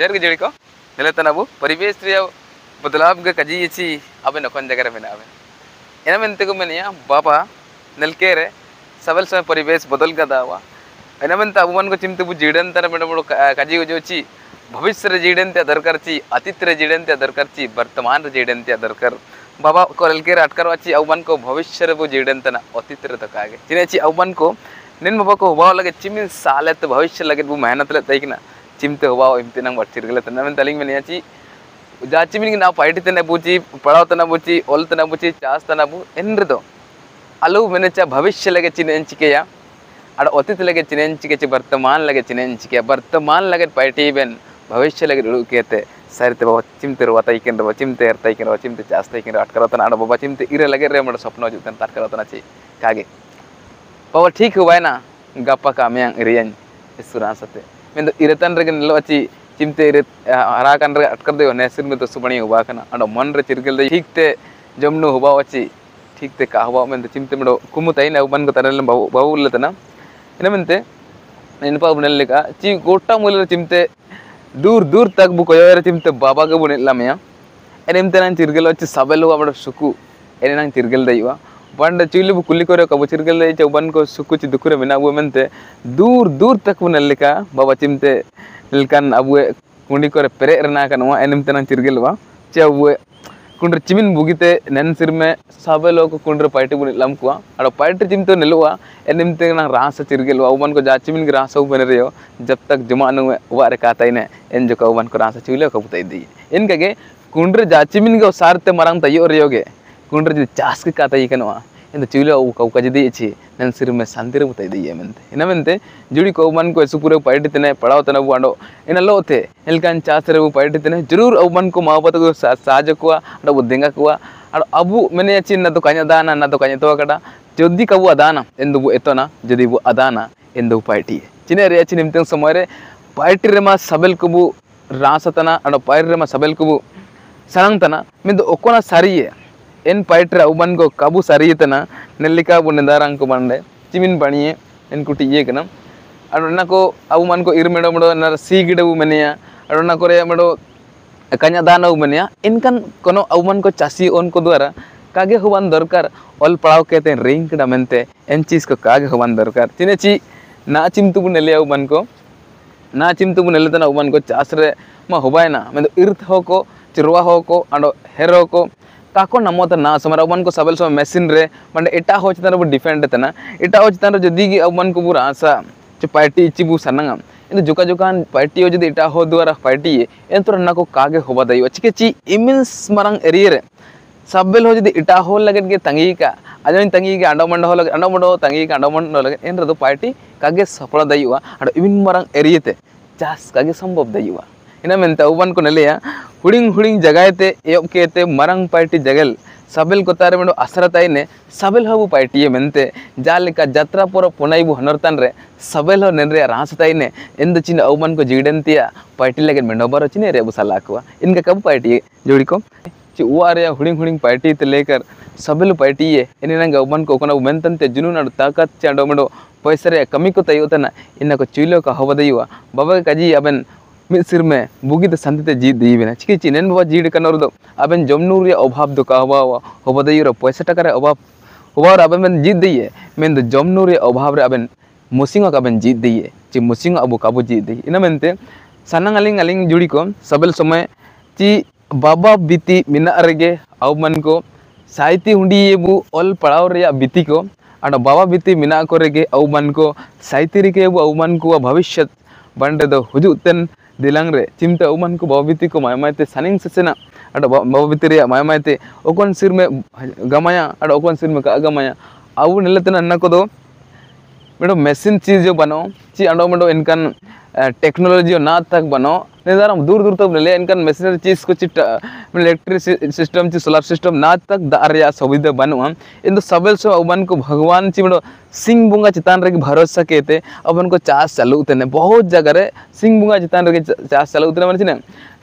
ᱡᱟᱦᱟᱨ जड़ी को ᱠᱚ ᱧᱮᱞᱮᱛᱟᱱ ᱟᱵᱚ ᱯᱚᱨᱤᱵᱮᱥ ᱨᱮᱭᱟᱜ बदलाव के कजी अच्छी अब नकन जगह में इनमें को मेनिया बाबा नलके रे सबल समय परिवेश बदल गदावा इनमें अब मन को चिमते बु जीड़न तर मेडम कजी हो जोची भविष्य रे जीड़न ते दरकार ची अतीत रे जीड़न ते दरकार ची वर्तमान रे जीड़न ते दरकार बाबा को नलके रे अटकर वाची अब मन को भविष्य रे बु जीड़न तना अतीत रे तक आगे जिने ची अब मन को निन बाबा को हुआ लगे चिमिन साले भविष्य लगे बु मेहनत ले तैकना चिमते हुआ इमते नंग बच्चे रखले तन्ना में तलिंग मिलिया ची जाची मिलिंग ना पाइटी तन्ना पूछी पढ़ाओ तन्ना पूछी ओल तन्ना पूछी चास तन्ना पू इन्द्र तो अलू मैंने चा भविष्य लगे चिने इंचिके या अड़ अतीत लगे चिने इंचिके ची वर्तमान लगे चिने इंचिके वर्तमान लगे पाइटी बन भविष्य लगे रुक के ते सर ते बाबा चिमते रुवा ताई के रुवा चिमते हर ताई के रुवा चिमते चास ताई के रुवा अटकर रहता ना बाबा चिमते इरे लगे रे मर सपनो जुते ना अटकर रहता ची कागे बाबा ठीक हुआ है ना गप्पा काम यंग इस सुरान ᱢᱮᱱᱫᱚ ᱤᱨᱟᱹᱛᱟᱱ ᱨᱮᱜᱮ ᱧᱮᱞᱚᱜᱼᱟ ᱪᱤ ᱪᱤᱢᱛᱮ ᱤᱨᱟᱹᱛ ᱦᱟᱨᱟᱠᱟᱱ ᱨᱮ ᱟᱴᱠᱟᱨ ᱫᱚ ᱱᱮᱥᱤᱨ ᱢᱮ ᱫᱚᱥᱩ ᱵᱟᱹᱱᱤ ᱦᱚᱵᱟ ᱠᱟᱱᱟ ᱟᱫᱚ ᱢᱚᱱ ᱨᱮ ᱪᱤᱨᱜᱟᱹᱞ ᱴᱷᱤᱠ ᱛᱮ ᱡᱚᱢᱱᱩ ᱦᱚᱵᱟ ᱚᱪᱤ ᱴᱷᱤᱠ ᱛᱮ ᱠᱟ ᱦᱚᱵᱟ ᱢᱮᱱᱫᱚ ᱪᱤᱢᱛᱮ ᱢᱮᱫᱚ ᱠᱩᱢᱩ ᱛᱟᱭᱱᱟ ᱵᱟᱱ ᱠᱚ ᱛᱟᱨᱮᱞ ᱵᱟᱵᱩ ᱵᱟᱵᱩ ᱞᱮᱛᱟᱱᱟ ᱤᱱᱟ ᱢᱮᱱᱛᱮ ನೆನಪಾಗ ಬುನೆಲ್ಲಿಗ ಚಿ ಗೋಟ ಮೂಲದ ಚಿಮ್ತೆ ದೂರ ದೂರ ತಗ್ಬು ಕೊಯ್ಯೋರ ಚಿಮ್ತೆ ಬಾಬಾಗ ಬುನೆಲ್ಲಮ್ಮಯ್ಯ ಏನೇಮ್ತೆ ನಾನು ತಿರ್ಗಲ್ ವಚ್ಚಿ ಸಬೆಲು ಅವಡ ಸುಕು ಏನೇ ನಂಗೆ ತಿರ್ಗಲ್ ದಯ್ಯುವ बट चुली कुली को कबचिर गले चौबन को कुछ दुखरे में मनते दूर दूर तक नल्लिका बाबा चिमते लेकिन अब कुंडी को पेरे एनम तना चिरगलवा चे अब कुंड्र चिमिन बुगीते नेनसिरमे साबेलो को कुंड्र पार्टी बुन लमकुआ और पार्टी चिम तो निलुआ ते ना रास चिरगलवा उबन को जा चिमिन के रास बने रहियो जब तक जुमा नु वा रे एन जो को उबन को रास चिले को दी इनके कुंड्र जा चिमिन के सारते मरंग तयो रहियोगे ಕುಂಡ್ರೆ ಜೊತೆ ಜಾಸ್ತಿ ಕಾತಾಯಿ ಕನವ ಎಂದು ಚಿವಿಲ ಅವು ಕವು ಕಜದಿ ಇಚ್ಚಿ ನನ್ನ ಸಿರು ಮೆ ಶಾಂತಿರ ಬುತ ಇದೆಯೇ ಮಂತೆ ಇನ್ನವಂತೆ ಜುಡಿ ಕವು ಮನ್ ಕೋ ಸುಕುರೆ ಪೈಟಿತನೆ ಪಡಾವತನ ಬು ಅಂಡೋ ಏನಲ್ಲ ಓತೆ ಎಲ್ಕನ್ ಚಾಸ್ತಿರ ಬು ಪೈಟಿತನೆ ಜರೂರ್ ಅವು ಮನ್ ಕೋ ಮಾವಪತ ಕೋ ಸಾಜ ಕೋ ಅಂಡ ಬು ದೆಂಗ ಕೋ ಅಂಡ ಅಬು ಮನೆ ಅಚ್ಚಿ ನದು ಕಣ್ಯ ದಾನ ನದು ಕಣ್ಯ ತೋ ಕಡ ಜೊದ್ದಿ ಕವು ಅದಾನ ಎಂದು ಬು ಎತ್ತೋನ ಜೊದಿ ಬು ಅದಾನ ಎಂದು ಪೈಟಿಯೇ ಚಿನೆ ರೇ ಅಚ್ಚಿ ನಿಮ್ತೆ ಸಮಯ ರೇ ಪೈಟಿ ರೆಮ ಸಬೆಲ್ ಕಬು ರಾಸತನ ಅಂಡ ಪೈರಿ ರೆಮ ಸಬೆಲ್ ಕಬು ಸರಂತನ ಮಿಂದು ಒಕ್ಕೋನ ಸರಿಯೇ इन पैट्र उबन को काबू सारियतना नेल्लिका बो नेदारांको बंडे चिमिन बणिए इनको टिये कनम और ना को अब मन को इरमेडो मडो ना सी गिडे वो मनिया और ना कोरे मडो कन्या दान वो मनिया इनकन कोनो अब मन को चासी ओन को द्वारा कागे हुवान दरकार ऑल पड़ाव के ते रिंग कड़ा मेंते इन चीज को कागे हुवान दरकार चिने ची ना चिम तुम नेले अब मन को ना चिम तुम नेले तना अब मन को चासरे रे मा हुवाय ना मैं इर्थ हो को चिरवा हो को अंडो हेरो को काको ᱠᱟᱠᱚ ᱱᱟᱢᱚᱛ ᱱᱟ ᱥᱚᱢᱨᱟ ᱟᱵᱚᱱ ᱠᱚ ᱥᱟᱵᱮᱞ ᱥᱚᱢ ᱢᱮᱥᱤᱱ ᱨᱮ ᱢᱟᱱᱮ ᱮᱴᱟ ᱦᱚ ᱪᱮᱛᱟᱱ ᱨᱮᱵᱚ ᱰᱤᱯᱮᱱᱰ ᱛᱟᱱᱟ हो ᱦᱚ ᱪᱮᱛᱟᱱ ᱨᱮ ᱡᱩᱫᱤ ᱜᱮ को पूरा ᱵᱩᱨᱟ जो पार्टी ᱯᱟᱨᱴᱤ बु ᱥᱟᱱᱟᱝᱟ इन जोका जोकान पार्टी हो जो इटा हो द्वारा पार्टी इन तो रन्ना को कागे हो बदाई के ची इमेंस मरंग एरियर सबल हो जो इटा हो लगे के तंगी का अजन तंगी के अंडो मंडो लगे अंडो मंडो तंगी के अंडो मंडो लगे इन तो पार्टी कागे सफल दाई हुआ और इमिन मरंग एरिये ते जास कागे संभव दाई हुआ इन मनते अबान को नेले हूँ हूँ जगहते एबके मांग पार्टी जगल ಸಬೆಲ್ ಕೊತ್ತಾರೆ ಮೇಡು ಅಸರ ತಾಯಿನೇ ಸಬೆಲ್ ಹವು ಪಾಯ್ಟಿಯೆ ಮೆಂತೆ ಜಾಲಿಕ ಜಾತ್ರಾ ಪೊರ ಪೊನೈಬು ಹನರ್ತಾನ್ರೆ ಸಬೆಲ್ ಹೋ ನೆನ್ರೆ ರಾಸ ತಾಯಿನೆ ಎಂದು ಚಿನ್ನ ಅವಮಾನ್ಕೊ ಜಿಗಡಂತಿಯ ಪಾಯ್ಟಿಲಾಗೆ ಮೆಂಡೋಬಾರೋ ಚಿನ್ನ ರೇಬು ಸಲ ಹಾಕುವ ಇನ್ಕ ಕಬ್ಬು ಪಾಯ್ಟಿ ಜೋಡಿಕೊ ಚಿ ಊವಾರೆಯ ಹುಡಿಂಗ್ ಹುಡಿಂಗ್ ಪಾಯ್ಟಿ ಇತ್ತು ಲೇಕರ್ ಸಬೆಲು ಪಾಯ್ಟಿಯೇ ಏನೇನಂಗೆ ಅವಮಾನ್ಕೊ ಕೊನವು ಮೆಂತಂತೆ ಜುನು ನಾಡು ತಾಕತ್ ಚಾಂಡೋ ಮೇಡು ಪೈಸರೆ ಕಮ್ಮಿ ಕೊತ್ತ ಇವತ್ತನ ಇನ್ನಕ ಚುಯ್ಲೋಕ ಹೋವದೆಯುವ ಬಬಗ ಕಜಿ ಅಬೆನ್ सिरमे बुगी सन्ते जी दीवे चिकी चीन बाबा जी अब जमनू अभाव हबदाई पैसा टकरे अभाव हबार अब जीत दिए मन तो जमनू अभाव अब मुसिंग जीत दिए चे मुसिंग अब काबू जीत दिए इनमेंते सना अली अली जुड़ी को सबल समय ची बाबा बीती मेरे अब मन को साहित्य हुए अल पड़ा बीति को आ बाबा बीति मेरे अब मन को साहित्य रिकेबू अब मन को भविष्य बंडे हजूतन ᱫᱮᱞᱟᱝ ᱨᱮ ᱪᱤᱢᱛᱟ ᱩᱢᱟᱱ ᱠᱚ ᱵᱟᱵᱤᱛᱤ ᱠᱚ ᱢᱟᱭᱢᱟᱭᱛᱮ ᱥᱟᱱᱤᱝ ᱥᱮᱥᱮᱱᱟ अड भवतिर मायमायते ओकोन सिर में गमाया अड ओकोन सिर में का गमाया अव नेलतना नकोदो बेड़ो मशीन चीज जो बनो ची अंडो मंडो इनकन टेक्नोलॉजी ना तक बनो निजार दूर दूर तक ले इनकन मशीनरी चीज को इलेक्ट्रिक सिस्टम ची सोलर सिस्टम ना तक दार सुविधा बनू इन दो सबल से अपन को भगवान ची बेड़ो सिंह बुंगा चितान रे भरोसा केते अपन को चास चालू तेने बहुत जगह रे सिंह बुंगा चितान रे चास चालू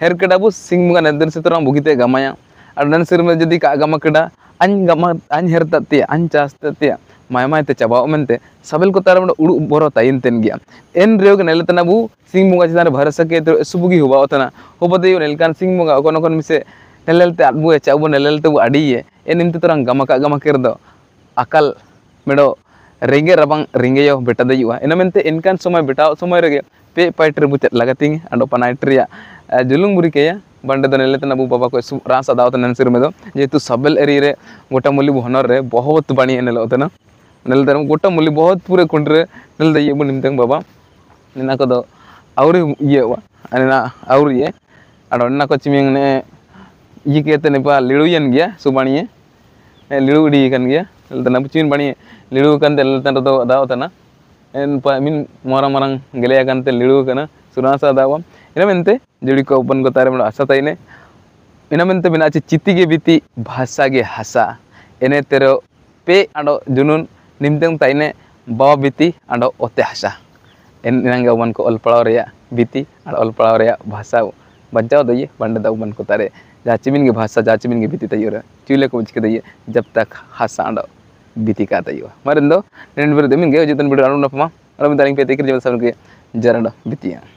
हेर सिंह बुंगा से तो बुगीते गमाया और नन सिर में जदी का गमकड़ा अन गमा अन हेरता अन ᱢᱟᱭᱢᱟᱭᱛᱮ ᱪᱟᱵᱟᱜ ᱢᱮᱱᱛᱮ ᱥᱟᱵᱮᱞ ᱠᱚ ᱛᱟᱨᱢᱟᱱᱮ ᱩᱲᱩᱜ ᱵᱚᱨᱚ ᱛᱟᱭᱤᱱ ᱛᱮᱱ ᱜᱮᱭᱟ ᱮᱱ ᱨᱮᱭᱚᱜ ᱱᱮᱞᱛᱟᱱᱟ ᱵᱩ ᱥᱤᱝ ᱵᱚᱸᱜᱟ ᱪᱮᱛᱟᱱ ᱨᱮ ᱵᱷᱟᱨᱥᱟ ᱠᱮ ᱥᱩᱵᱩᱜᱤ ᱦᱚᱵᱟ ᱚᱛᱟᱱᱟ ᱦᱚᱵᱟᱫᱮᱭᱚ ᱱᱮᱞᱠᱟᱱ ᱥᱤᱝ ᱵᱚᱸᱜᱟ ᱚᱠᱚᱱ ᱚᱠᱚᱱ ᱢᱤᱥᱮ ᱱᱮᱞᱮᱞᱛᱮ ᱟᱵᱩ ᱪᱟᱵᱩ ᱱᱮᱞᱮᱞᱛᱮ ᱵᱩ ᱟᱹᱰᱤᱭᱮ ᱮᱱ ᱤᱢᱛᱮ ᱛᱚᱨᱟᱝ ᱜᱟᱢᱟᱠᱟ ᱜᱟᱢᱟᱠᱮᱨ ᱫᱚ ᱟᱠᱟᱞ ᱢᱮᱰᱚ रेंगे रबांग रेंगे बेटा दयुआ इनमें इनकान समय बेटा समय रे पे पाइट रे बुचत लगाती अंडो पनाइट रिया जुलुंग बुरी के बंडे दने लेते नबु बाबा को रास अदावत ननसिर में दो जेतु सबल एरी रे गोटा मुली हनर रे बहुत बाणी एने लतन नेलद गोटा मुल बहुत पूरे कुंड्रे नेलद ये बन निम्ते बाबा नेना को दो और ये नेना और ये अड़ नेना को चिमिंग ने ये कहते ने पा लिड़ू यन गया सुबानी है लिड़ू उड़ी कन गया नेलद ना चिमिंग बनी है लिड़ू कन ते नेलद तो दाव था ना एन पा मिन मोरा मरंग गले आ कन ते लिड़ू कन सुनासा दावा इना मेंते जुड़ी को ओपन को तारे मड़ा हसा ताइने इना भाषा के हसा इने पे आडो जुनून ᱱᱤᱢᱛᱮᱢ ᱛᱟᱭᱱᱮ ᱵᱟᱣᱟ आडो ᱟᱨ हासा ᱦᱟᱥᱟ ᱮᱱᱟᱝᱜᱟ ᱩᱵᱟᱱ ᱠᱚ ᱚᱞ ᱯᱟᱲᱟᱣ ᱨᱮᱭᱟᱜ ᱵᱤᱛᱤ बचाव दिए बंडा उबन को तारे चिमिन के भाषा चिमिन के बीती तैयार चुले को चिके दिए जब तक हासा अंडो बीती का तैयार मारे दो रेंड बड़े गए जितने बड़े अनुपमा और मैं तारीख पे देखिए सब जरा बीतिया